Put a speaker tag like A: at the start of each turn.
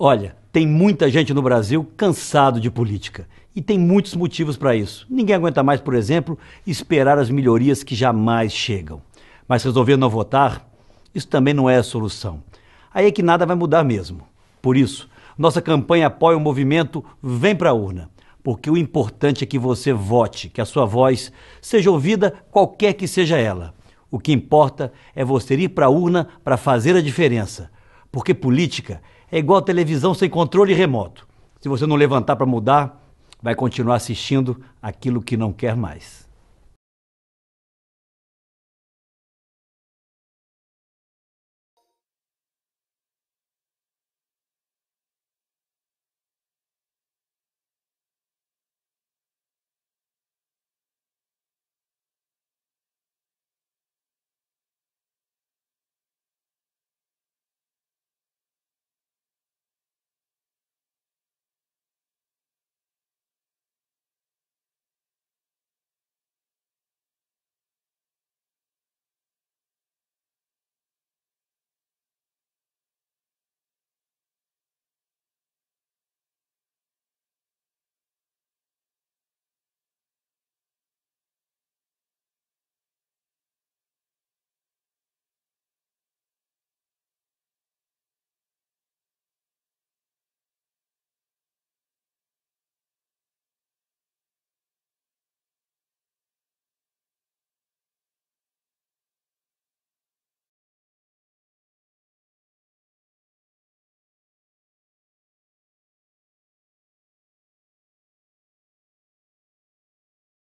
A: Olha, tem muita gente no Brasil cansado de política. E tem muitos motivos para isso. Ninguém aguenta mais, por exemplo, esperar as melhorias que jamais chegam. Mas resolver não votar, isso também não é a solução. Aí é que nada vai mudar mesmo. Por isso, nossa campanha apoia o movimento Vem para a Urna. Porque o importante é que você vote, que a sua voz seja ouvida, qualquer que seja ela. O que importa é você ir para a urna para fazer a diferença porque política é igual televisão sem controle remoto. Se você não levantar para mudar, vai continuar assistindo
B: aquilo que não quer mais.